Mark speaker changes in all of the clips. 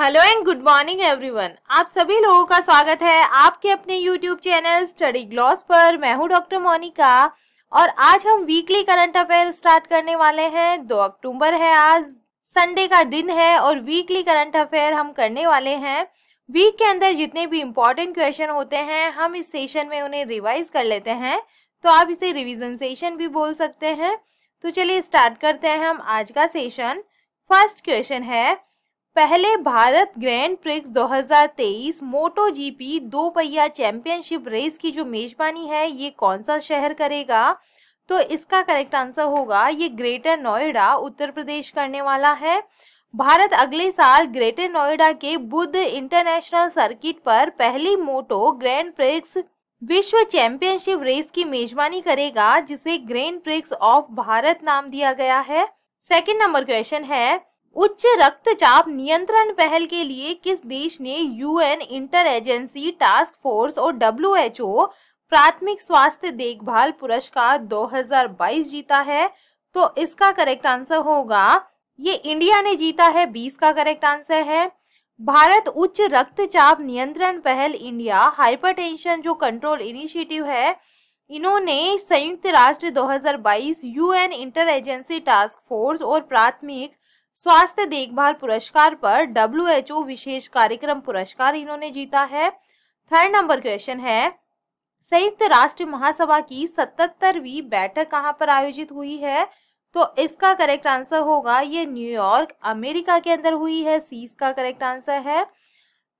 Speaker 1: hello and good morning everyone आप सभी लोगों का स्वागत है आपके अपने यूट्यूब चैनल स्टडी ग्लॉस पर मैं हूं डॉक्टर मोनिका और आज हम वीकली करंट अफेयर स्टार्ट करने वाले हैं दो अक्टूबर है आज संडे का दिन है और वीकली करंट अफेयर हम करने वाले हैं वीक के अंदर जितने भी इम्पोर्टेंट क्वेश्चन होते हैं हम इस सेशन में उन्हें रिवाइज कर लेते हैं तो आप इसे रिविजन सेशन भी बोल सकते हैं तो चलिए स्टार्ट करते हैं हम आज का सेशन फर्स्ट क्वेश्चन है पहले Bharat Grand Prix 2023 Moto GP दो पहिया चैंपियनशिप रेस की जो मेजबानी है ये कौन सा शहर करेगा तो इसका करेक्ट आंसर होगा ये ग्रेटर नोएडा उत्तर प्रदेश करने वाला है भारत अगले साल ग्रेटर नोएडा के बुद्ध इंटरनेशनल सर्किट पर पहली मोटो ग्रैंड प्रिक्स विश्व चैंपियनशिप रेस की मेजबानी करेगा जिसे ग्रैंड प्रिक्स ऑफ भारत नाम दिया गया है सेकेंड नंबर क्वेश्चन है उच्च रक्तचाप नियंत्रण पहल के लिए किस देश ने UN inter agency task force और डब्ल्यूएचओ प्राथमिक स्वास्थ्य देखभाल पुरस्कार 2022 जीता है तो इसका करेक्ट आंसर होगा ये इंडिया ने जीता है 20 का करेक्ट आंसर है भारत उच्च रक्तचाप नियंत्रण पहल इंडिया हाइपरटेंशन जो कंट्रोल इनिशिएटिव है इन्होंने संयुक्त राष्ट्र 2022 UN inter agency task force और प्राथमिक स्वास्थ्य देखभाल पुरस्कार पर डब्ल्यू एच ओ विशेष कार्यक्रम पुरस्कार इन्होंने जीता है थर्ड नंबर क्वेश्चन है संयुक्त राष्ट्र महासभा की सतहत्तरवीं बैठक कहाँ पर आयोजित हुई है तो इसका करेक्ट आंसर होगा ये न्यूयॉर्क अमेरिका के अंदर हुई है सी इसका करेक्ट आंसर है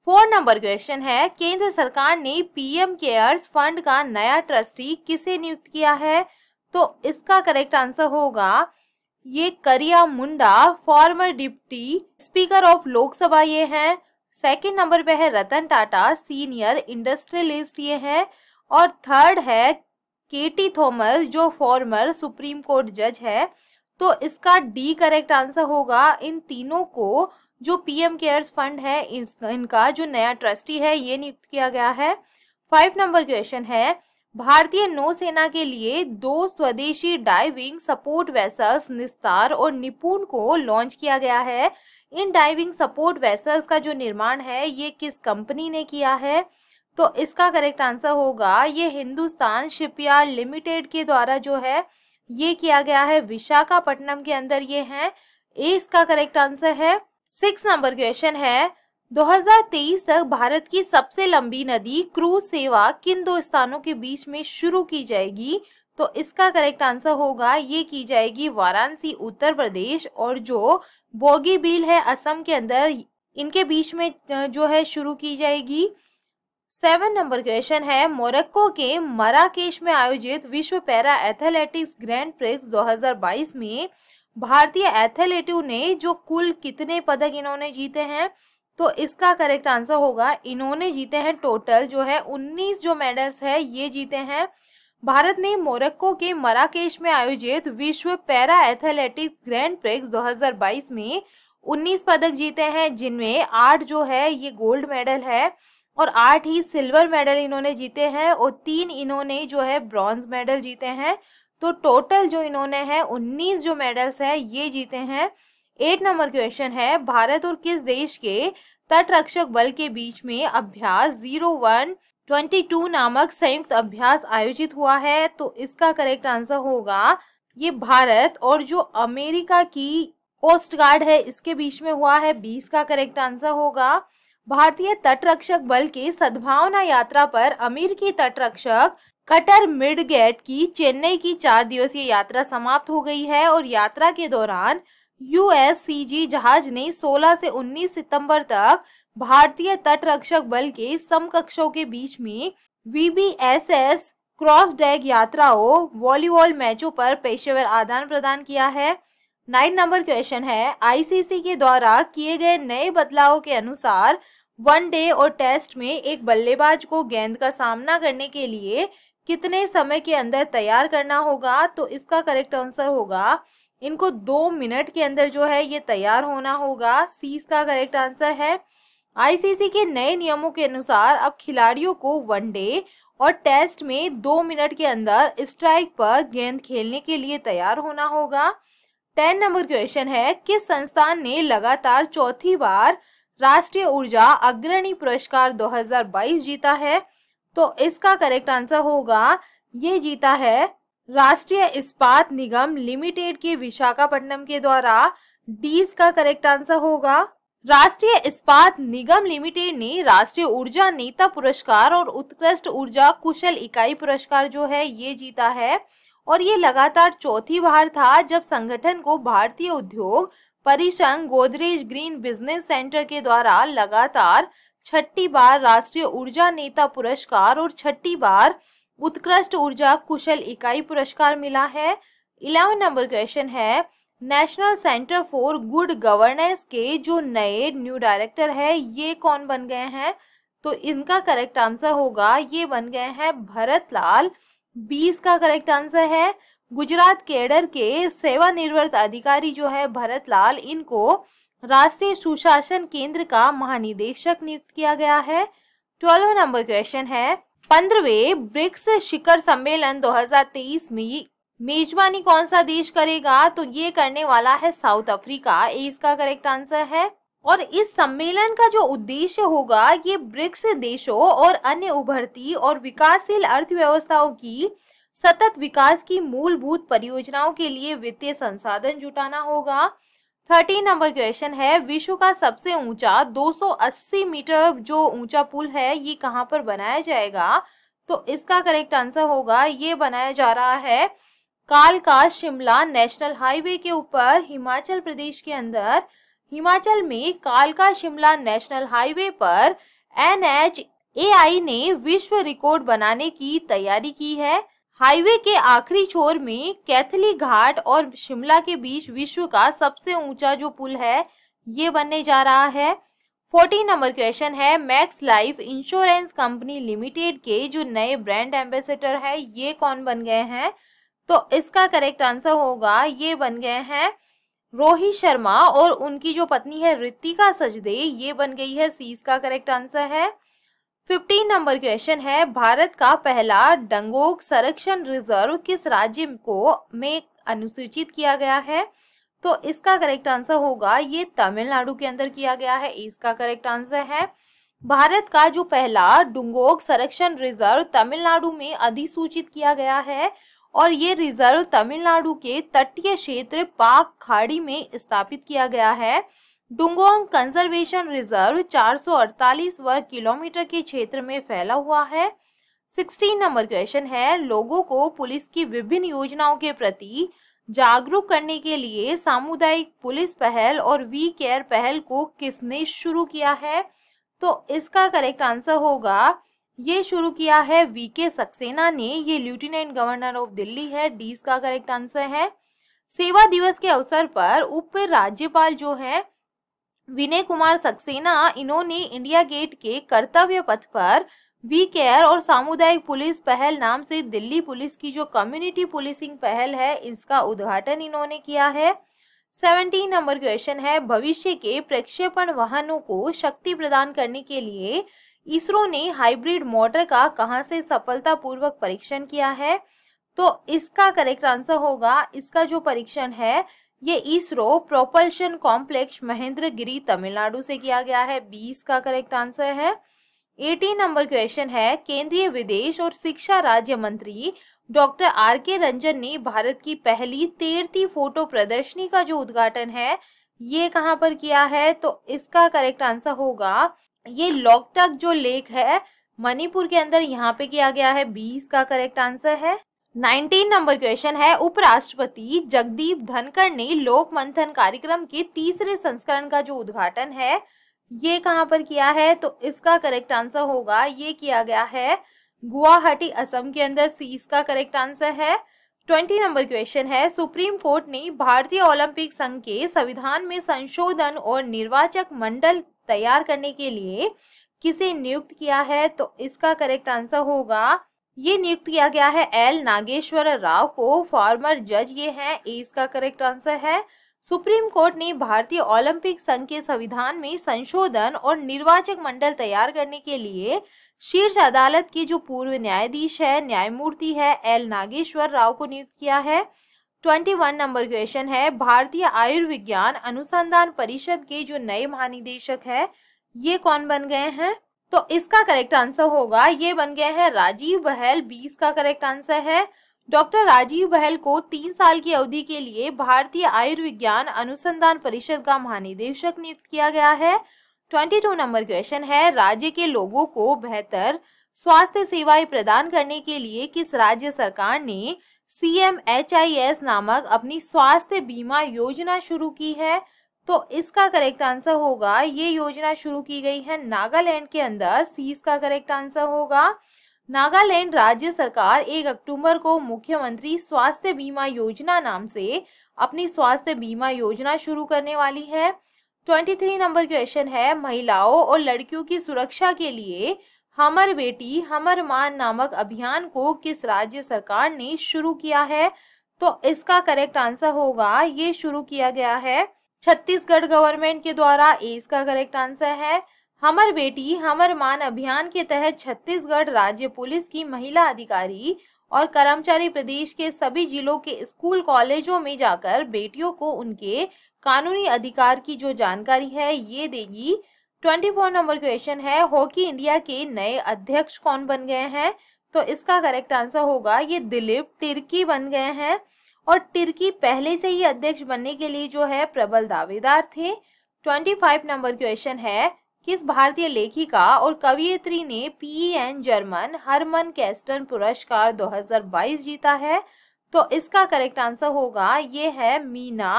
Speaker 1: फोर नंबर क्वेश्चन है केंद्र सरकार ने पीएम केयर्स फंड का नया ट्रस्टी किसे नियुक्त किया है तो इसका करेक्ट आंसर होगा ये Kariya Munda former deputy speaker of Lok Sabha ये हैं सेकंड नंबर पे है रतन टाटा सीनियर इंडस्ट्रियलिस्ट ये हैं और थर्ड है केटी थॉमस जो फॉर्मर सुप्रीम कोर्ट जज है तो इसका डी करेक्ट आंसर होगा इन तीनों को जो पीएम केयर्स फंड है इनका जो नया ट्रस्टी है ये नियुक्त किया गया है फाइव नंबर क्वेश्चन है भारतीय नौसेना के लिए दो स्वदेशी डाइविंग सपोर्ट वेसल्स निस्तार और निपुण को लॉन्च किया गया है इन डाइविंग सपोर्ट वेसल्स का जो निर्माण है ये किस कंपनी ने किया है तो इसका करेक्ट आंसर होगा ये हिंदुस्तान शिपयार्ड लिमिटेड के द्वारा जो है ये किया गया है विशाखापट्टनम के अंदर ये है ए इसका करेक्ट आंसर है सिक्स नंबर क्वेश्चन है 2023 तक भारत की सबसे लंबी नदी क्रूज सेवा किन दो स्थानों के बीच में शुरू की जाएगी तो इसका करेक्ट आंसर होगा ये की जाएगी वाराणसी उत्तर प्रदेश और जो बोगी बिल है असम के अंदर इनके बीच में जो है शुरू की जाएगी सेवन नंबर क्वेश्चन है मोरक्को के मराकेश में आयोजित विश्व पैरा एथलेटिक्स ग्रैंड प्रिक्स 2022 में भारतीय एथलेटिव ने जो कुल कितने पदक इन्होंने जीते हैं तो इसका करेक्ट आंसर होगा इन्होंने जीते हैं टोटल जो है उन्नीस जो मेडल्स है ये जीते हैं भारत ने मोरक्को के मराकेश में आयोजित विश्व पैरा एथलेटिक्स ग्रैंड प्रिक्स 2022 में 19 पदक जीते हैं जिनमें आठ जो है ये गोल्ड मेडल है और आठ ही सिल्वर मेडल इन्होंने जीते हैं और तीन इन्होंने जो है ब्रॉन्ज मेडल जीते हैं तो टोटल जो इन्होंने है 19 जो मेडल्स है ये जीते हैं एट नंबर क्वेश्चन है भारत और किस देश के तटरक्षक बल के बीच में अभ्यास जीरो वन ट्वेंटी टू नामक संयुक्त अभ्यास आयोजित हुआ है तो इसका करेक्ट आंसर होगा ये भारत और जो अमेरिका की कोस्ट गार्ड है इसके बीच में हुआ है बीस का करेक्ट आंसर होगा भारतीय तटरक्षक बल की सद्भावना यात्रा पर अमेरिकी तटरक्षक कटर मिडगेट की चेन्नई की चार दिवसीय यात्रा समाप्त हो गई है और यात्रा के दौरान यूएससीजी जहाज ने 16 से 19 सितंबर तक भारतीय तटरक्षक बल के समकक्षों के बीच में वीबीएसएस क्रॉस डेग यात्राओं वॉलीबॉल मैचों पर पेशेवर आदान प्रदान किया है नाइन नंबर क्वेश्चन है आईसीसी के द्वारा किए गए नए बदलावों के अनुसार वन डे और टेस्ट में एक बल्लेबाज को गेंद का सामना करने के लिए कितने समय के अंदर तैयार करना होगा तो इसका करेक्ट आंसर होगा इनको दो मिनट के अंदर जो है ये तैयार होना होगा सी इसका करेक्ट आंसर है आईसीसी के नए नियमों के अनुसार अब खिलाड़ियों को वनडे और टेस्ट में दो मिनट के अंदर स्ट्राइक पर गेंद खेलने के लिए तैयार होना होगा टेन नंबर क्वेश्चन है किस संस्थान ने लगातार चौथी बार राष्ट्रीय ऊर्जा अग्रणी पुरस्कार 2022 जीता है तो इसका करेक्ट आंसर होगा ये जीता है राष्ट्रीय इस्पात निगम लिमिटेड के विशाखापट्टनम के द्वारा डीज का करेक्ट आंसर होगा राष्ट्रीय इस्पात निगम लिमिटेड ने राष्ट्रीय ऊर्जा नेता पुरस्कार और उत्कृष्ट ऊर्जा कुशल इकाई पुरस्कार जो है ये जीता है और ये लगातार चौथी बार था जब संगठन को भारतीय उद्योग परिसंघ गोदरेज ग्रीन बिजनेस सेंटर के द्वारा लगातार छठी बार राष्ट्रीय ऊर्जा नेता पुरस्कार और छठी बार उत्कृष्ट ऊर्जा कुशल इकाई पुरस्कार मिला है इलेवन नंबर क्वेश्चन है national centre for good governance के जो नए न्यू डायरेक्टर है ये कौन बन गए हैं तो इनका करेक्ट आंसर होगा ये बन गए हैं भरत लाल बीस का करेक्ट आंसर है गुजरात केडर के सेवानिवृत्त अधिकारी जो है भरत लाल इनको राष्ट्रीय सुशासन केंद्र का महानिदेशक नियुक्त किया गया है ट्वेल्व नंबर क्वेश्चन है पंद्रहवें ब्रिक्स शिखर सम्मेलन 2023 में मेजबानी कौन सा देश करेगा तो ये करने वाला है साउथ अफ्रीका इसका करेक्ट आंसर है और इस सम्मेलन का जो उद्देश्य होगा ये ब्रिक्स देशों और अन्य उभरती और विकासशील अर्थव्यवस्थाओं की सतत विकास की मूलभूत परियोजनाओं के लिए वित्तीय संसाधन जुटाना होगा थर्टीन नंबर क्वेश्चन है विश्व का सबसे ऊंचा 280 मीटर जो ऊंचा पुल है ये कहाँ पर बनाया जाएगा तो इसका करेक्ट आंसर होगा ये बनाया जा रहा है काल का शिमला नेशनल हाईवे के ऊपर हिमाचल प्रदेश के अंदर हिमाचल में कालका शिमला नेशनल हाईवे पर एन एच ए आई ने विश्व रिकॉर्ड बनाने की तैयारी की है हाईवे के आखिरी छोर में कैथली घाट और शिमला के बीच विश्व का सबसे ऊंचा जो पुल है ये बनने जा रहा है फोर्टीन नंबर क्वेश्चन है Max Life Insurance Company Limited के जो नए ब्रांड एम्बेसडर है ये कौन बन गए हैं तो इसका करेक्ट आंसर होगा ये बन गए हैं रोहित शर्मा और उनकी जो पत्नी है रितिका सजदे ये बन गई है सीस का करेक्ट आंसर है फिफ्टीन नंबर क्वेश्चन है भारत का पहला डंगोक संरक्षण रिजर्व किस राज्य को में अनुसूचित किया गया है तो इसका करेक्ट आंसर होगा ये तमिलनाडु के अंदर किया गया है इसका करेक्ट आंसर है भारत का जो पहला डुंगोक संरक्षण रिजर्व तमिलनाडु में अधिसूचित किया गया है और ये रिजर्व तमिलनाडु के तटीय क्षेत्र पाक खाड़ी में स्थापित किया गया है डुंगोंग कंजर्वेशन रिजर्व 448 वर्ग किलोमीटर के क्षेत्र में फैला हुआ है 16 नंबर क्वेश्चन है लोगों को पुलिस की विभिन्न योजनाओं के प्रति जागरूक करने के लिए सामुदायिक पुलिस पहल और वी केयर पहल को किसने शुरू किया है तो इसका करेक्ट आंसर होगा ये शुरू किया है वी के सक्सेना ने ये लेफ्टिनेंट गवर्नर ऑफ दिल्ली है डी का करेक्ट आंसर है सेवा दिवस के अवसर पर उप राज्यपाल जो है विनय कुमार सक्सेना इन्होंने इंडिया गेट के कर्तव्य पथ पर वी केयर और सामुदायिक पुलिस पहल नाम से दिल्ली पुलिस की जो कम्युनिटी पुलिसिंग पहल है इसका उद्घाटन इन्होंने किया है सेवनटीन नंबर क्वेश्चन है भविष्य के प्रक्षेपण वाहनों को शक्ति प्रदान करने के लिए इसरो ने हाइब्रिड मोटर का कहाँ से सफलतापूर्वक परीक्षण किया है तो इसका करेक्ट आंसर होगा इसका जो परीक्षण है ये ISRO propulsion complex Mahendragiri Tamil Nadu से किया गया है बीस का करेक्ट आंसर है एटीन नंबर क्वेश्चन है केंद्रीय विदेश और शिक्षा राज्य मंत्री डॉक्टर आर के रंजन ने भारत की पहली तेरती फोटो प्रदर्शनी का जो उद्घाटन है ये कहाँ पर किया है तो इसका करेक्ट आंसर होगा ये लॉकटक जो लेक है मणिपुर के अंदर यहाँ पे किया गया है बीस का करेक्ट आंसर है 19 नंबर क्वेश्चन है उपराष्ट्रपति जगदीप धनखड़ ने लोक मंथन कार्यक्रम के तीसरे संस्करण का जो उद्घाटन है ये कहाँ पर किया है तो इसका करेक्ट आंसर होगा ये किया गया है गुवाहाटी असम के अंदर सी इसका करेक्ट आंसर है ट्वेंटी नंबर क्वेश्चन है सुप्रीम कोर्ट ने भारतीय ओलंपिक संघ के संविधान में संशोधन और निर्वाचक मंडल तैयार करने के लिए किसे नियुक्त किया है तो इसका करेक्ट आंसर होगा ये नियुक्त किया गया है एल नागेश्वर राव को फॉर्मर जज ये हैं इसका करेक्ट आंसर है सुप्रीम कोर्ट ने भारतीय ओलंपिक संघ के संविधान में संशोधन और निर्वाचक मंडल तैयार करने के लिए शीर्ष अदालत के जो पूर्व न्यायाधीश है न्यायमूर्ति है एल नागेश्वर राव को नियुक्त किया है 21 नंबर क्वेश्चन है भारतीय आयुर्विज्ञान अनुसंधान परिषद के जो नए महानिदेशक है ये कौन बन गए हैं तो इसका करेक्ट आंसर होगा ये बन गया है राजीव बहल बीस का करेक्ट आंसर है डॉक्टर राजीव बहल को तीन साल की अवधि के लिए भारतीय आयुर्विज्ञान अनुसंधान परिषद का महानिदेशक नियुक्त किया गया है 22 नंबर क्वेश्चन है राज्य के लोगों को बेहतर स्वास्थ्य सेवाएं प्रदान करने के लिए किस राज्य सरकार ने सी नामक अपनी स्वास्थ्य बीमा योजना शुरू की है तो इसका करेक्ट आंसर होगा ये योजना शुरू की गई है नागालैंड के अंदर सी इसका करेक्ट आंसर होगा नागालैंड राज्य सरकार 1 अक्टूबर को मुख्यमंत्री स्वास्थ्य बीमा योजना नाम से अपनी स्वास्थ्य बीमा योजना शुरू करने वाली है 23 नंबर क्वेश्चन है महिलाओं और लड़कियों की सुरक्षा के लिए हमर बेटी हमर मान नामक अभियान को किस राज्य सरकार ने शुरू किया है तो इसका करेक्ट आंसर होगा ये शुरू किया गया है छत्तीसगढ़ गवर्नमेंट के द्वारा ए इसका करेक्ट आंसर है हमर बेटी हमर मान अभियान के तहत छत्तीसगढ़ राज्य पुलिस की महिला अधिकारी और कर्मचारी प्रदेश के सभी जिलों के स्कूल कॉलेजों में जाकर बेटियों को उनके कानूनी अधिकार की जो जानकारी है ये देगी 24 नंबर क्वेश्चन है हॉकी इंडिया के नए अध्यक्ष कौन बन गए हैं तो इसका करेक्ट आंसर होगा ये दिलीप तिर्की बन गए हैं और टिर्की पहले से ही अध्यक्ष बनने के लिए जो है प्रबल दावेदार थे 25 नंबर क्वेश्चन है किस भारतीय लेखिका और कवियत्री ने पीएन जर्मन हरमन कैस्टन पुरस्कार 2022 जीता है तो इसका करेक्ट आंसर होगा ये है मीना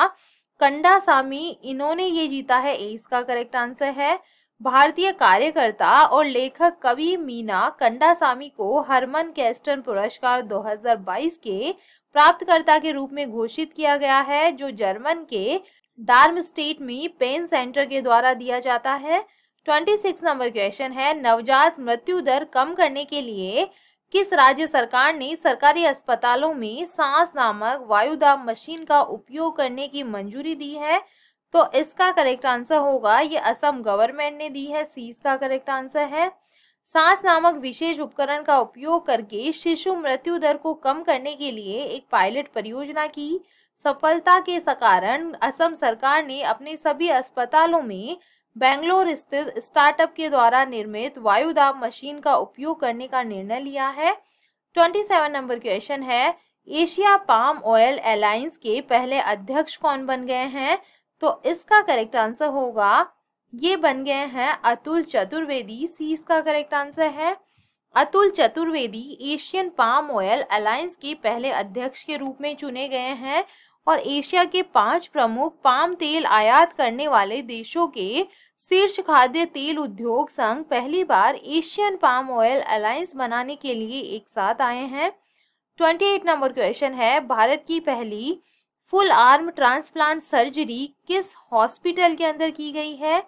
Speaker 1: कंडासामी इन्होंने ये जीता है ए इसका करेक्ट आंसर है भारतीय कार्यकर्ता और लेखक कवि मीना कंडासामी को हरमन कैस्टन पुरस्कार 2022 के प्राप्तकर्ता के रूप में घोषित किया गया है जो जर्मन के डार्म स्टेट में पेन सेंटर के द्वारा दिया जाता है 26 नंबर क्वेश्चन है नवजात मृत्यु दर कम करने के लिए किस राज्य सरकार ने सरकारी अस्पतालों में सांस नामक वायुदाब मशीन का उपयोग करने की मंजूरी दी है तो इसका करेक्ट आंसर होगा ये असम गवर्नमेंट ने दी है सी इसका करेक्ट आंसर है सांस नामक विशेष उपकरण का उपयोग करके शिशु मृत्यु दर को कम करने के लिए एक पायलट परियोजना की सफलता के कारण असम सरकार ने अपने सभी अस्पतालों में बेंगलोर स्थित स्टार्टअप के द्वारा निर्मित वायुदाब मशीन का उपयोग करने का निर्णय लिया है 27 नंबर क्वेश्चन है एशिया पाम ऑयल एलायंस के पहले अध्यक्ष कौन बन गए हैं तो इसका करेक्ट आंसर होगा ये बन गए हैं अतुल चतुर्वेदी सी इसका करेक्ट आंसर है Atul Chaturvedi Asian palm oil alliance के पहले अध्यक्ष के रूप में चुने गए हैं और एशिया के पांच प्रमुख पाम तेल आयात करने वाले देशों के शीर्ष खाद्य तेल उद्योग संघ पहली बार एशियन पाम ऑयल अलायंस बनाने के लिए एक साथ आए हैं 28 नंबर क्वेश्चन है भारत की पहली फुल आर्म ट्रांसप्लांट सर्जरी किस हॉस्पिटल के अंदर की गई है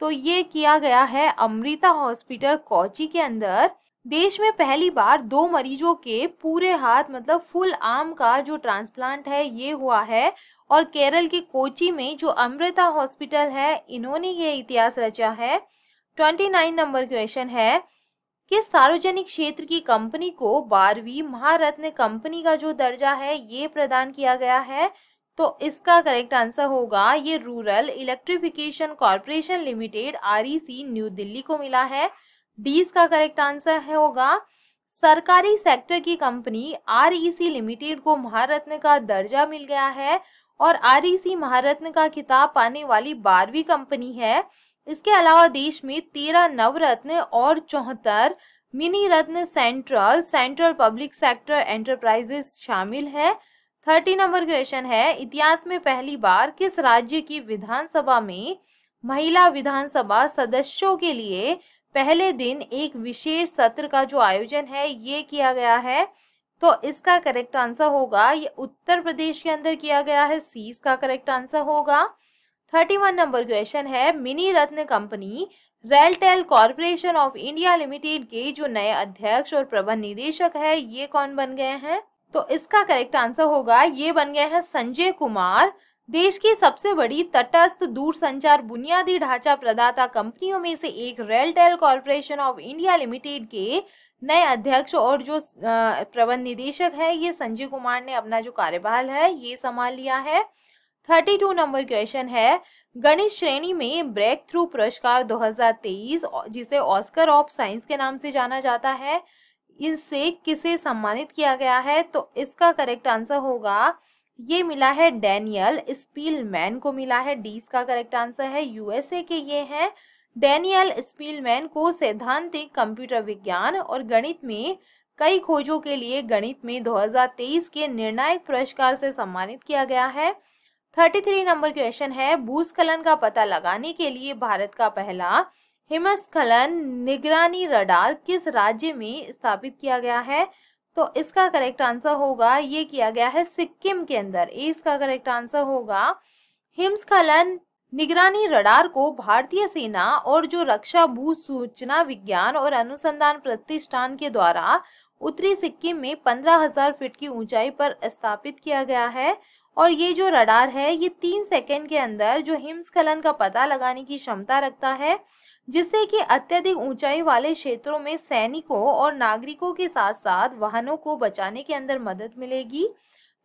Speaker 1: तो ये किया गया है अमृता हॉस्पिटल कोची के अंदर देश में पहली बार दो मरीजों के पूरे हाथ मतलब फुल आर्म का जो ट्रांसप्लांट है ये हुआ है और केरल के कोची में जो अमृता हॉस्पिटल है इन्होंने ये इतिहास रचा है 29 नंबर क्वेश्चन है कि सार्वजनिक क्षेत्र की कंपनी को बारहवीं महारत्न कंपनी का जो दर्जा है ये प्रदान किया गया है तो इसका करेक्ट आंसर होगा ये रूरल इलेक्ट्रिफिकेशन कॉरपोरेशन लिमिटेड आर न्यू दिल्ली को मिला है डी का करेक्ट आंसर है होगा सरकारी सेक्टर की कंपनी आर लिमिटेड को महारत्न का दर्जा मिल गया है और आर e महारत्न का खिताब पाने वाली बारहवीं कंपनी है इसके अलावा देश में तेरह नवरत्न और चौहत्तर mini ratna central central public sector enterprises शामिल है थर्टी नंबर क्वेश्चन है इतिहास में पहली बार किस राज्य की विधानसभा में महिला विधानसभा सदस्यों के लिए पहले दिन एक विशेष सत्र का जो आयोजन है ये किया गया है तो इसका करेक्ट आंसर होगा ये उत्तर प्रदेश के अंदर किया गया है सी इसका करेक्ट आंसर होगा थर्टी वन नंबर क्वेश्चन है mini ratna company RailTel corporation of India limited के जो नए अध्यक्ष और प्रबंध निदेशक है ये कौन बन गए हैं तो इसका करेक्ट आंसर होगा ये बन गए हैं संजय कुमार देश की सबसे बड़ी तटस्थ दूरसंचार बुनियादी ढांचा प्रदाता कंपनियों में से एक RailTel corporation of India limited के नए अध्यक्ष और जो प्रबंध निदेशक है ये संजय कुमार ने अपना जो कार्यभार है ये संभाल लिया है थर्टी टू नंबर क्वेश्चन है गणित श्रेणी में ब्रेक थ्रू पुरस्कार 2023 जिसे ऑस्कर ऑफ साइंस के नाम से जाना जाता है इनसे किसे सम्मानित किया गया है तो इसका करेक्ट आंसर होगा ये मिला है डैनियल स्पीलमैन को मिला है डी इसका करेक्ट आंसर है यूएसए के ये हैं डैनियल स्पीलमैन को सैद्धांतिक कंप्यूटर विज्ञान और गणित में कई खोजों के लिए गणित में 2023 के निर्णायक पुरस्कार से सम्मानित किया गया है 33 नंबर क्वेश्चन है भूस्खलन का पता लगाने के लिए भारत का पहला हिमस्खलन निगरानी रडार किस राज्य में स्थापित किया गया है तो इसका करेक्ट आंसर होगा ये किया गया है सिक्किम के अंदर इसका करेक्ट आंसर होगा हिमस्खलन निगरानी रडार को भारतीय सेना और जो रक्षा भू सूचना विज्ञान और अनुसंधान प्रतिष्ठान के द्वारा उत्तरी सिक्किम में 15,000 फीट की ऊंचाई पर स्थापित किया गया है और ये जो रडार है ये तीन सेकंड के अंदर जो हिमस्खलन का पता लगाने की क्षमता रखता है जिससे कि अत्यधिक ऊंचाई वाले क्षेत्रों में सैनिकों और नागरिकों के साथ साथ वाहनों को बचाने के अंदर मदद मिलेगी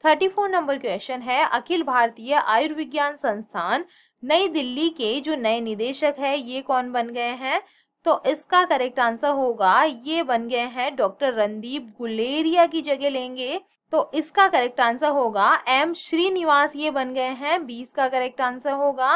Speaker 1: 34 नंबर क्वेश्चन है अखिल भारतीय आयुर्विज्ञान संस्थान नई दिल्ली के जो नए निदेशक है ये कौन बन गए हैं तो इसका करेक्ट आंसर होगा ये बन गए हैं डॉक्टर रणदीप गुलेरिया की जगह लेंगे तो इसका करेक्ट आंसर होगा एम श्रीनिवास ये बन गए हैं बीस का करेक्ट आंसर होगा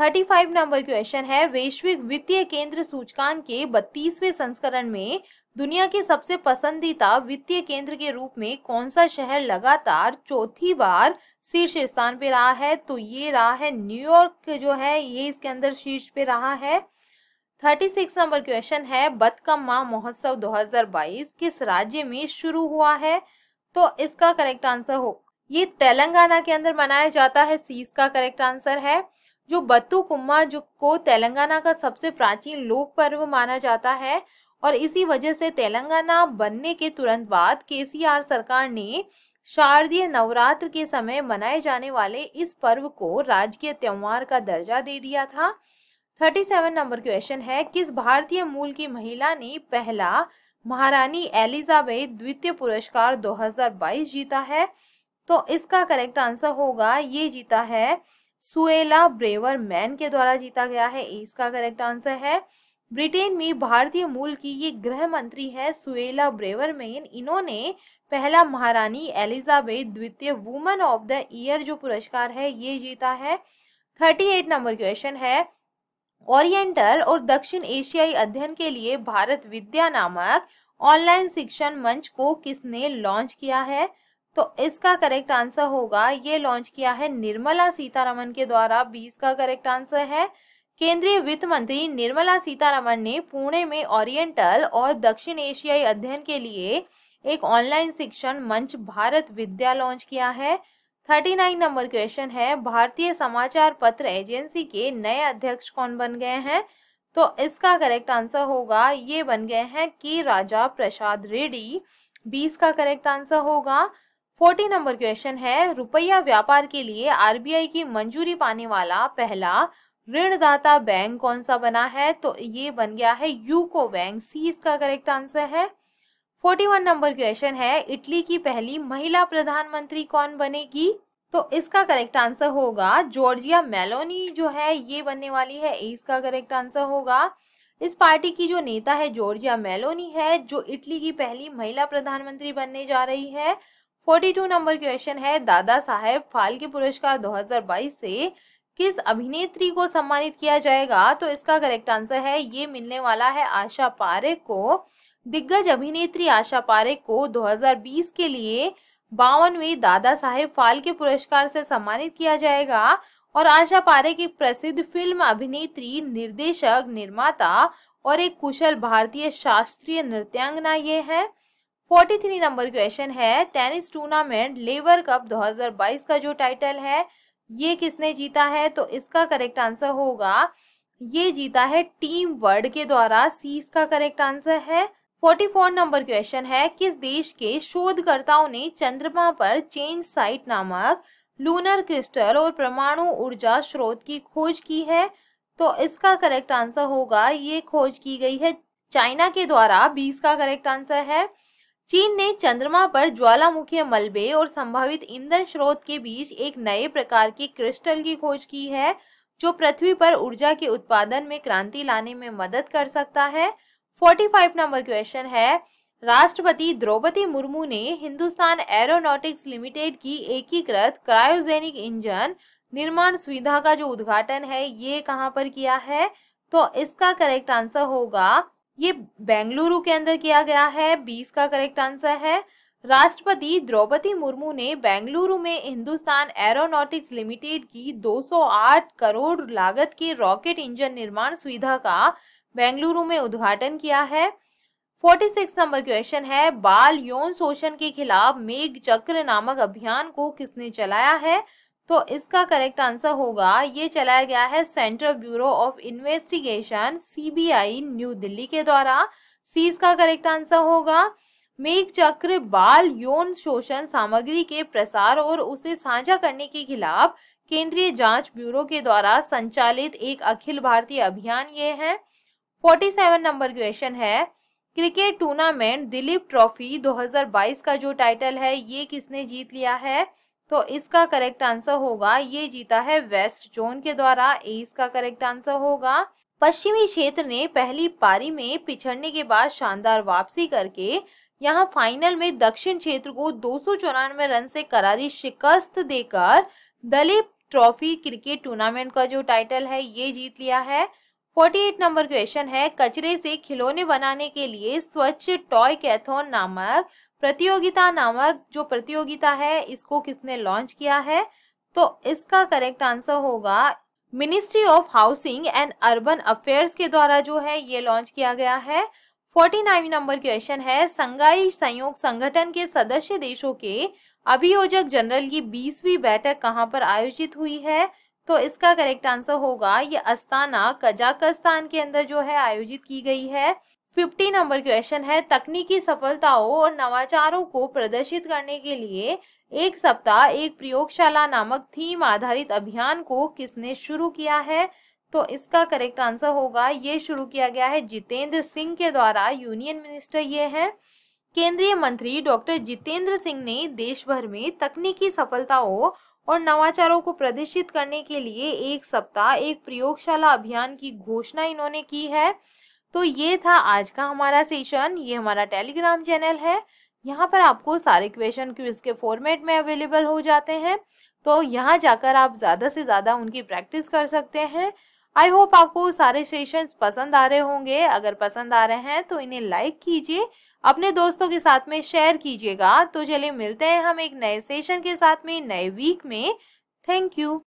Speaker 1: 35 नंबर क्वेश्चन है वैश्विक वित्तीय केंद्र सूचकांक के 32वें संस्करण में दुनिया के सबसे पसंदीदा वित्तीय केंद्र के रूप में कौन सा शहर लगातार चौथी बार शीर्ष स्थान पे रहा है तो ये रहा है न्यूयॉर्क जो है ये इसके अंदर शीर्ष पे रहा है 36 नंबर क्वेश्चन है बतकम्मा महोत्सव 2022 किस राज्य में शुरू हुआ है तो इसका करेक्ट आंसर हो ये तेलंगाना के अंदर मनाया जाता है सी इसका करेक्ट आंसर है जो बत्तुकुम्मा जो को तेलंगाना का सबसे प्राचीन लोक पर्व माना जाता है और इसी वजह से तेलंगाना बनने के तुरंत बाद केसीआर सरकार ने शारदीय नवरात्र के समय मनाए जाने वाले इस पर्व को राजकीय त्यौहार का दर्जा दे दिया था 37 नंबर क्वेश्चन है किस भारतीय मूल की महिला ने पहला महारानी एलिजाबेथ द्वितीय पुरस्कार 2022 जीता है तो इसका करेक्ट आंसर होगा ये जीता है सुएला ब्रेवर मैन के द्वारा जीता गया है इसका करेक्ट आंसर है ब्रिटेन में भारतीय मूल की ये गृह मंत्री है सुएला ब्रेवर मैन इन्होंने पहला महारानी एलिजाबेथ द्वितीय वुमन ऑफ द ईयर जो पुरस्कार है ये जीता है थर्टी एट नंबर क्वेश्चन है ओरिएंटल और दक्षिण एशियाई अध्ययन के लिए भारत विद्या नामक ऑनलाइन शिक्षण मंच को किसने लॉन्च किया है तो इसका करेक्ट आंसर होगा ये लॉन्च किया है निर्मला सीतारमन के द्वारा बीस का करेक्ट आंसर है केंद्रीय वित्त मंत्री निर्मला सीतारमन ने पुणे में ओरिएंटल और दक्षिण एशियाई अध्ययन के लिए एक ऑनलाइन शिक्षण मंच भारत विद्या लॉन्च किया है 39 नंबर क्वेश्चन है भारतीय समाचार पत्र एजेंसी के नए अध्यक्ष कौन बन गए हैं तो इसका करेक्ट आंसर होगा ये बन गए हैं के राजा प्रसाद रेड्डी बीस का करेक्ट आंसर होगा फोर्टी नंबर क्वेश्चन है रुपया व्यापार के लिए आरबीआई की मंजूरी पाने वाला पहला ऋणदाता बैंक कौन सा बना है तो ये बन गया है यूको बैंक सी इसका करेक्ट आंसर है फोर्टी वन नंबर क्वेश्चन है इटली की पहली महिला प्रधानमंत्री कौन बनेगी तो इसका करेक्ट आंसर होगा जॉर्जिया मेलोनी जो है ये बनने वाली है इसका करेक्ट आंसर होगा इस पार्टी की जो नेता है जॉर्जिया मेलोनी है जो इटली की पहली महिला प्रधानमंत्री बनने जा रही है 42 नंबर क्वेश्चन है दादा साहेब फाल्के पुरस्कार 2022 से किस अभिनेत्री को सम्मानित किया जाएगा तो इसका करेक्ट आंसर है ये मिलने वाला है आशा पारेख को दिग्गज अभिनेत्री आशा पारेख को 2020 के लिए बावनवे दादा साहेब फाल्के पुरस्कार से सम्मानित किया जाएगा और आशा पारेख एक प्रसिद्ध फिल्म अभिनेत्री निर्देशक निर्माता और एक कुशल भारतीय शास्त्रीय नृत्यांगना ये है फोर्टी थ्री नंबर क्वेश्चन है टेनिस टूर्नामेंट लेबर कप 2022 का जो टाइटल है ये किसने जीता है तो इसका करेक्ट आंसर होगा ये जीता है टीम वर्ड के द्वारा सी इसका करेक्ट आंसर है फोर नंबर क्वेश्चन है किस देश के शोधकर्ताओं ने चंद्रमा पर चेंज साइट नामक लूनर क्रिस्टल और परमाणु ऊर्जा स्रोत की खोज की है तो इसका करेक्ट आंसर होगा ये खोज की गई है चाइना के द्वारा बीस का करेक्ट आंसर है चीन ने चंद्रमा पर ज्वालामुखी मलबे और संभावित ईंधन स्रोत के बीच एक नए प्रकार के क्रिस्टल की खोज की है जो पृथ्वी पर ऊर्जा के उत्पादन में क्रांति लाने में मदद कर सकता है 45 नंबर क्वेश्चन है राष्ट्रपति द्रौपदी मुर्मू ने हिंदुस्तान एरोनॉटिक्स लिमिटेड की एकीकृत क्रायोजेनिक इंजन निर्माण सुविधा का जो उद्घाटन है ये कहाँ पर किया है तो इसका करेक्ट आंसर होगा ये बेंगलुरु के अंदर किया गया है बीस का करेक्ट आंसर है राष्ट्रपति द्रौपदी मुर्मू ने बेंगलुरु में हिंदुस्तान एरोनॉटिक्स लिमिटेड की 208 करोड़ लागत के रॉकेट इंजन निर्माण सुविधा का बेंगलुरु में उद्घाटन किया है 46 नंबर क्वेश्चन है बाल यौन शोषण के खिलाफ मेघ चक्र नामक अभियान को किसने चलाया है तो इसका करेक्ट आंसर होगा ये चलाया गया है central bureau of investigation CBI New Delhi के द्वारा सी इसका करेक्ट आंसर होगा मेघ चक्र बाल यौन शोषण सामग्री के प्रसार और उसे साझा करने के खिलाफ केंद्रीय जांच ब्यूरो के द्वारा संचालित एक अखिल भारतीय अभियान ये है 47 नंबर क्वेश्चन है क्रिकेट टूर्नामेंट दिलीप ट्रॉफी 2022 का जो टाइटल है ये किसने जीत लिया है तो इसका करेक्ट आंसर होगा ये जीता है वेस्ट जोन के द्वारा ए इसका करेक्ट आंसर होगा पश्चिमी क्षेत्र ने पहली पारी में पिछड़ने के बाद शानदार वापसी करके यहाँ फाइनल में दक्षिण क्षेत्र को दो रन से करारी शिकस्त देकर दलीप ट्रॉफी क्रिकेट टूर्नामेंट का जो टाइटल है ये जीत लिया है 48 नंबर क्वेश्चन है कचरे से खिलौने बनाने के लिए स्वच्छ टॉय कैथोन नामक प्रतियोगिता नामक जो प्रतियोगिता है इसको किसने लॉन्च किया है तो इसका करेक्ट आंसर होगा ministry of housing and urban affairs के द्वारा जो है ये लॉन्च किया गया है 49 नंबर क्वेश्चन है संघाई संयोग संगठन के सदस्य देशों के अभियोजक जनरल की 20वीं बैठक कहाँ पर आयोजित हुई है तो इसका करेक्ट आंसर होगा ये अस्ताना कजाकस्तान के अंदर जो है आयोजित की गई है फिफ्टी नंबर क्वेश्चन है तकनीकी सफलताओं और नवाचारों को प्रदर्शित करने के लिए एक सप्ताह एक प्रयोगशाला नामक थीम आधारित अभियान को किसने शुरू किया है तो इसका करेक्ट आंसर होगा ये शुरू किया गया है जितेंद्र सिंह के द्वारा यूनियन मिनिस्टर ये है केंद्रीय मंत्री डॉक्टर जितेंद्र सिंह ने देश भर में तकनीकी सफलताओं और नवाचारों को प्रदर्शित करने के लिए एक सप्ताह एक प्रयोगशाला अभियान की घोषणा इन्होंने की है तो ये था आज का हमारा सेशन ये हमारा टेलीग्राम चैनल है यहाँ पर आपको सारे क्वेश्चन क्विज के फॉर्मेट में अवेलेबल हो जाते हैं तो यहाँ जाकर आप ज़्यादा से ज़्यादा उनकी प्रैक्टिस कर सकते हैं आई होप आपको सारे सेशंस पसंद आ रहे होंगे अगर पसंद आ रहे हैं तो इन्हें लाइक कीजिए अपने दोस्तों के साथ में शेयर कीजिएगा तो चलिए मिलते हैं हम एक नए सेशन के साथ में नए वीक में थैंक यू